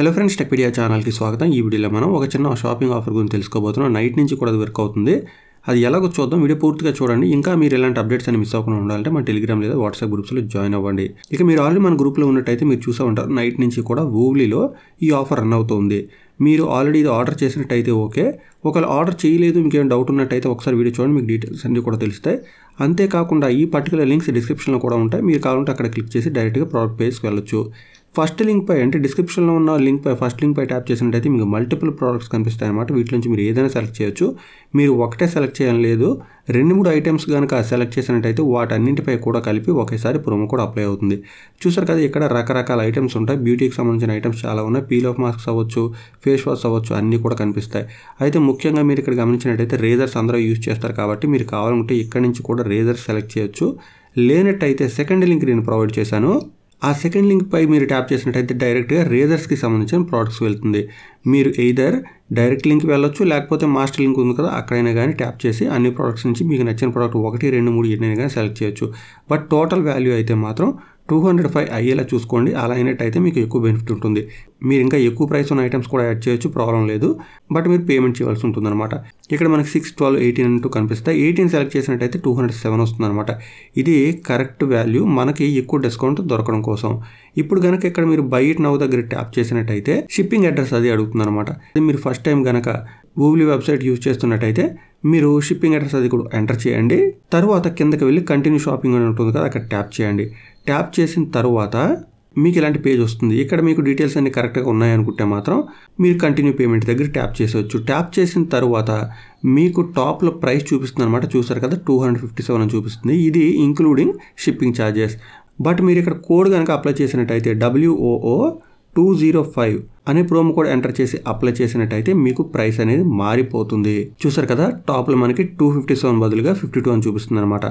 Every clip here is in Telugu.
హలో ఫ్రెండ్స్ టెక్పీడియా ఛానల్కి స్వాగతం ఈ వీడియోలో మనం ఒక చిన్న షాపింగ్ ఆఫర్ గురించి తెలుసుకోబోతున్నాం నైట్ నుంచి కూడా అది వర్క్ అవుతుంది అది ఎలాగో చూద్దాం వీడియో పూర్తిగా చూడండి ఇంకా మీరు ఇలాంటి అప్డేట్స్ అని మిస్ అవ్వకుండా ఉండాలంటే మన టెలిగ్రామ్ లేదా వాట్సాప్ గ్రూప్స్లో జాయిన్ అవ్వండి ఇక మీరు ఆల్రెడీ మన గ్రూప్లో ఉన్నట్టయితే మీరు చూసా ఉంటారు నైట్ నుంచి కూడా ఓవ్లీలో ఈ ఆఫర్ రన్ అవుతుంది మీరు ఆల్రెడీ ఇది ఆర్డర్ చేసినట్టయితే ఓకే ఒకవేళ ఆర్డర్ చేయలేదు మీకు ఏమైనా డౌట్ ఉన్నట్టయితే ఒకసారి వీడియో చూడండి మీకు డీటెయిల్స్ అన్నీ కూడా తెలుస్తాయి అంతేకాకుండా ఈ పర్టికులర్ లింక్స్ డిస్క్రిప్షన్లో కూడా ఉంటాయి మీరు కావాలంటే అక్కడ క్లిక్ చేసి డైరెక్ట్గా ప్రోడక్ట్ పేజ్కి వెళ్ళొచ్చు ఫస్ట్ లింక్ పై అంటే డిస్క్రిప్షన్లో ఉన్న లింక్ పై ఫస్ట్ లింక్ పై ట్యాప్ చేసినట్టయితే మీకు మల్టిపుల్ ప్రోడక్ట్స్ కనిపిస్తాయి అనమాట వీటి నుంచి మీరు ఏదైనా సెలెక్ట్ చేయొచ్చు మీరు ఒకటే సెలెక్ట్ చేయడం లేదు రెండు మూడు ఐటమ్స్ కనుక సెలెక్ట్ చేసినట్టయితే వాటన్నింటిపై కూడా కలిపి ఒకేసారి ప్రోమో కూడా అప్లై అవుతుంది చూసారు కదా ఇక్కడ రకరకాల ఐటమ్స్ ఉంటాయి బ్యూటీకి సంబంధించిన ఐటమ్స్ చాలా ఉన్నాయి పీల్ ఆఫ్ మాస్క్స్ అవ్వచ్చు ఫేస్ వాష్ అవ్వచ్చు అన్నీ కూడా కనిపిస్తాయి అయితే ముఖ్యంగా మీరు ఇక్కడ గమనించినట్టయితే రేజర్స్ అందరూ యూజ్ చేస్తారు కాబట్టి మీరు కావాలంటే ఇక్కడ నుంచి కూడా రేజర్స్ సెలెక్ట్ చేయొచ్చు లేనట్టయితే సెకండ్ లింక్ నేను ప్రొవైడ్ చేశాను ఆ సెకండ్ లింక్పై మీరు ట్యాప్ చేసినట్టయితే డైరెక్ట్గా రేజర్స్కి సంబంధించిన ప్రోడక్ట్స్ వెళ్తుంది మీరు ఎయిదర్ డైరెక్ట్ లింక్ వెళ్ళొచ్చు లేకపోతే మాస్టర్ లింక్ ఉంది కదా అక్కడైనా కానీ ట్యాప్ చేసి అన్ని ప్రోడక్ట్స్ నుంచి మీకు నచ్చిన ప్రోడక్ట్ ఒకటి రెండు మూడు ఎన్నైనా కానీ సెలెక్ట్ చేయొచ్చు బట్ టోటల్ వాల్యూ అయితే మాత్రం టూ హండ్రెడ్ ఫైవ్ అయ్యేలా చూసుకోండి అలా అయినట్టు అయితే మీకు ఎక్కువ బెనిఫిట్ ఉంటుంది మీరు ఇంకా ఎక్కువ ప్రైస్ ఉన్న ఐటమ్స్ కూడా యాడ్ చేయొచ్చు ప్రాబ్లం లేదు బట్ మీరు పేమెంట్ చేయాల్సి ఉంటుంది అనమాట ఇక్కడ మనకి సిక్స్ ట్వెల్వ్ ఎయిటీన్ అంటూ కనిపిస్తాయి ఎయిటీన్ సెలెక్ట్ చేసినట్టయితే టూ హండ్రెడ్ సెవెన్ వస్తుందన్నమాట ఇది కరెక్ట్ వాల్యూ మనకి ఎక్కువ డిస్కౌంట్ దొరకడం కోసం ఇప్పుడు కనుక ఇక్కడ మీరు బై ఇట్ నవ్ దగ్గర ట్యాప్ చేసినట్టయితే షిప్పింగ్ అడ్రస్ అది అనమాట అది మీరు ఫస్ట్ టైం కనుక గూగుల్ వెబ్సైట్ యూజ్ చేస్తున్నట్టయితే మీరు షిప్పింగ్ అడ్రస్ అది కూడా ఎంటర్ చేయండి తర్వాత కిందకి వెళ్ళి కంటిన్యూ షాపింగ్ అని ఉంటుంది కదా అక్కడ ట్యాప్ చేయండి ట్యాప్ చేసిన తర్వాత మీకు ఇలాంటి పేజ్ వస్తుంది ఇక్కడ మీకు డీటెయిల్స్ అన్ని కరెక్ట్గా ఉన్నాయనుకుంటే మాత్రం మీరు కంటిన్యూ పేమెంట్ దగ్గర ట్యాప్ చేసేవచ్చు ట్యాప్ చేసిన తర్వాత మీకు టాప్లో ప్రైస్ చూపిస్తుంది అనమాట చూసారు కదా టూ హండ్రెడ్ ఫిఫ్టీ సెవెన్ అని చూపిస్తుంది ఇది ఇంక్లూడింగ్ షిప్పింగ్ ఛార్జెస్ బట్ మీరు ఇక్కడ కోడ్ కనుక అప్లై చేసినట్టయితే డబ్ల్యూఓఓ టూ జీరో ఫైవ్ అనే ప్రోమో కోడ్ ఎంటర్ చేసి అప్లై చేసినట్టయితే మీకు ప్రైస్ అనేది మారిపోతుంది చూసారు కదా టాప్లో మనకి టూ ఫిఫ్టీ సెవెన్ బదులుగా ఫిఫ్టీ టూ అని చూపిస్తుంది అనమాట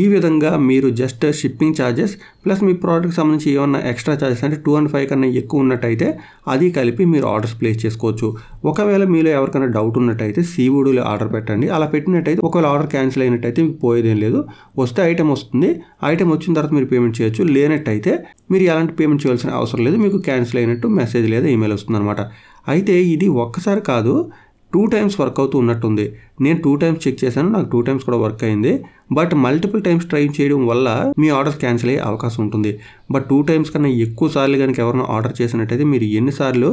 ఈ విధంగా మీరు జస్ట్ షిప్పింగ్ ఛార్జెస్ ప్లస్ మీ ప్రోడక్ట్కి సంబంధించి ఏమన్నా ఎక్స్ట్రా ఛార్జెస్ అంటే టూ అండ్ ఫైవ్ కన్నా ఎక్కువ ఉన్నట్టయితే అది కలిపి మీరు ఆర్డర్స్ ప్లేస్ చేసుకోవచ్చు ఒకవేళ మీలో ఎవరికైనా డౌట్ ఉన్నట్టయితే సీవుడులో ఆర్డర్ పెట్టండి అలా పెట్టినట్టయితే ఒకవేళ ఆర్డర్ క్యాన్సిల్ అయినట్టయితే మీకు పోయేదేం లేదు వస్తే ఐటెం వస్తుంది ఐటెం వచ్చిన తర్వాత మీరు పేమెంట్ చేయొచ్చు లేనట్టయితే మీరు ఎలాంటి పేమెంట్ చేయాల్సిన అవసరం లేదు మీకు క్యాన్సిల్ అయినట్టు మెసేజ్ లేదా ఈమెయిల్ అనమాట అయితే ఇది ఒక్కసారి కాదు టూ టైమ్స్ వర్క్ అవుతూ ఉన్నట్టుంది నేను టూ టైమ్స్ చెక్ చేశాను నాకు టూ టైమ్స్ కూడా వర్క్ అయింది బట్ మల్టిపుల్ టైమ్స్ ట్రై చేయడం వల్ల మీ ఆర్డర్ క్యాన్సిల్ అయ్యే అవకాశం ఉంటుంది బట్ టూ టైమ్స్ కన్నా ఎక్కువ సార్లు కనుక ఎవరైనా ఆర్డర్ చేసినట్టయితే మీరు ఎన్నిసార్లు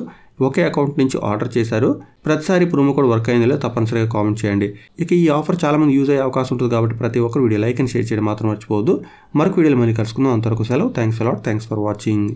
ఒకే అకౌంట్ నుంచి ఆర్డర్ చేశారు ప్రతిసారి ప్రోమో కోడ్ వర్క్ అయిందో తప్పనిసరిగా కామెంట్ చేయండి ఇక ఈ ఆఫర్ చాలామంది యూజ్ అయ్యే అవకాశం ఉంటుంది కాబట్టి ప్రతి ఒక్కరు వీడియో లైక్ అండ్ షేర్ చేయడం మాత్రం మర్చిపోవద్దు మరొక వీడియోలో మళ్ళీ కలుసుకుందాం అంతవరకు సెలవు thanks a lot thanks for watching